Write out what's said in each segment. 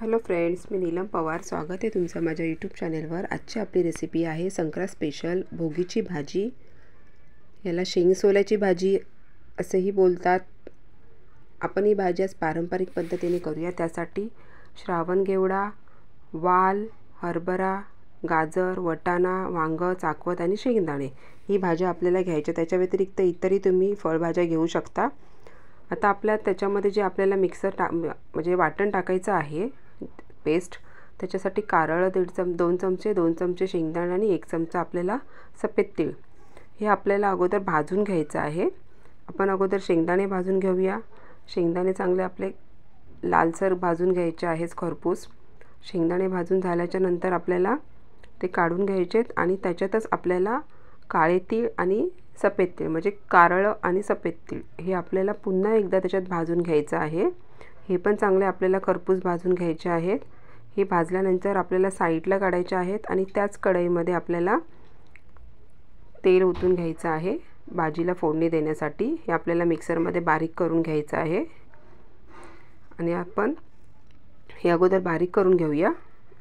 hello friends मी नीलम पवार स्वागत आहे तुमचं माझ्या यूट्यूब चॅनेलवर आजची आपली रेसिपी आहे संक्रांत स्पेशल भोगीची भाजी याला शेंगसोल्याची सोल्याची भाजी असंही बोलतात आपण ही भाजी आज पारंपरिक पद्धतीने करूया त्यासाठी श्रावण वाल हरभरा गाजर वटाणा वांग चाकवत आणि शेंगदाणे ही भाज्या आपल्याला घ्यायच्या त्याच्या व्यतिरिक्त इतरही तुम्ही फळभाज्या घेऊ शकता आता आपल्या त्याच्यामध्ये जे आपल्याला मिक्सर टा म्हणजे वाटण टाकायचं आहे पेस्ट त्याच्यासाठी कारळं दीड चम दोन चमचे दोन चमचे शेंगदाणे आणि एक चमचा आपल्याला सफेद तीळ हे आपल्याला अगोदर भाजून घ्यायचं आहे आपण अगोदर शेंगदाणे भाजून घेऊया शेंगदाणे चांगले आपले लालसर भाजून घ्यायचे आहेच खरपूस शेंगदाणे भाजून झाल्याच्या नंतर आपल्याला ते काढून घ्यायचे आणि त्याच्यातच आपल्याला काळे तीळ आणि सफेद तीळ म्हणजे कारळं आणि सफेद तीळ हे आपल्याला पुन्हा एकदा त्याच्यात भाजून घ्यायचं आहे हे पण चांगले आपल्याला खरपूस भाजून घ्यायचे आहेत हे भाजल्यानंतर आपल्याला साईडला काढायचे आहेत आणि त्याच कढईमध्ये आपल्याला तेल ओतून घ्यायचं आहे भाजीला फोडणी देण्यासाठी हे आपल्याला मिक्सरमध्ये बारीक करून घ्यायचं आहे आणि आपण हे अगोदर बारीक करून घेऊया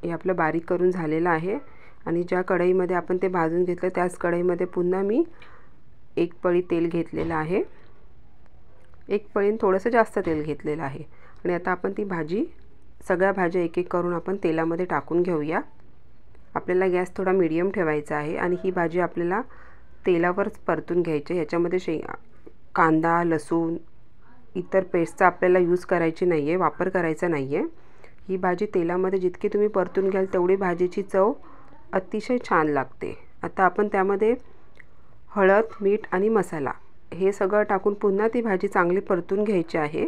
हे आपलं बारीक करून झालेलं आहे आणि ज्या कढईमध्ये आपण ते भाजून घेतलं त्याच कढईमध्ये पुन्हा मी एक पळी तेल घेतलेलं आहे एक पळीन थोडंसं जास्त तेल घेतलेलं आहे आणि आता आपण ती भाजी सगळ्या भाज्या एक एक करून आपण तेलामध्ये टाकून घेऊया आपल्याला गॅस थोडा मिडियम ठेवायचा आहे आणि ही भाजी आपल्याला तेलावरच परतून घ्यायची ह्याच्यामध्ये शे कांदा लसूण इतर पेस्टचा आपल्याला यूज करायची नाही आहे वापर करायचा नाही आहे ही भाजी तेलामध्ये जितकी तुम्ही परतून घ्याल तेवढी भाजीची चव अतिशय छान लागते आता आपण त्यामध्ये हळद मीठ आणि मसाला हे सगळं टाकून पुन्हा ती भाजी चांगली परतून घ्यायची आहे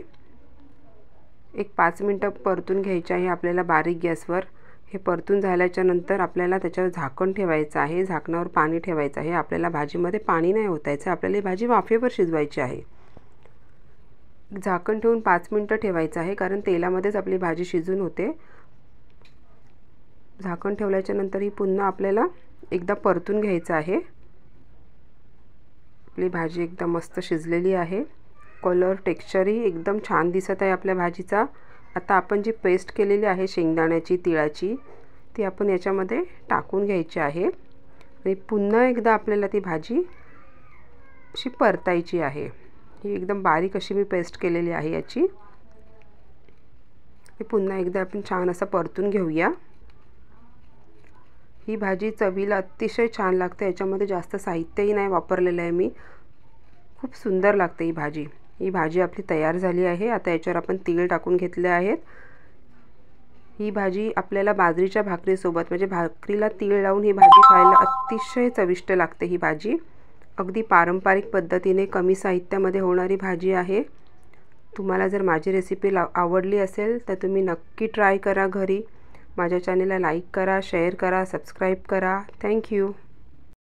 एक पाच मिनटं परतून घ्यायची आहे आपल्याला बारीक गॅसवर हे परतून झाल्याच्या नंतर आपल्याला त्याच्यावर झाकण ठेवायचं आहे झाकणावर पाणी ठेवायचं आहे आपल्याला भाजीमध्ये पाणी नाही ओतायचं आपल्याला ही भाजी वाफेवर शिजवायची आहे झाकण ठेवून पाच मिनटं ठेवायचं आहे कारण तेलामध्येच आपली भाजी शिजून होते झाकण ठेवल्याच्या नंतर ही पुन्हा आपल्याला एकदा परतून घ्यायचं आहे आपली भाजी एकदम मस्त शिजलेली आहे कलर टेक्स्चरही एकदम छान दिसत आहे आपल्या भाजीचा आता आपण जी पेस्ट केलेली आहे शेंगदाण्याची तिळाची ती आपण याच्यामध्ये टाकून घ्यायची आहे आणि पुन्हा एकदा आपल्याला ती भाजी अशी परतायची आहे ही एकदम बारीक अशी मी पेस्ट केलेली आहे याची पुन्हा एकदा आपण छान असं परतून घेऊया ही भाजी चवीला अतिशय छान लागते याच्यामध्ये जास्त साहित्यही नाही वापरलेलं आहे मी खूप सुंदर लागते ही भाजी ही भाजी आपली तयार झाली आहे आता याच्यावर आपण तीळ टाकून घेतले आहेत ही भाजी आपल्याला बाजरीच्या भाकरीसोबत म्हणजे भाकरीला तीळ लावून ही भाजी खायला अतिशय चविष्ट लागते ही भाजी अगदी पारंपरिक पद्धतीने कमी साहित्यामध्ये होणारी भाजी आहे तुम्हाला जर माझी रेसिपी लाव आवडली असेल तर तुम्ही नक्की ट्राय करा घरी माझ्या चॅनेलला लाईक करा शेअर करा सबस्क्राईब करा थँक्यू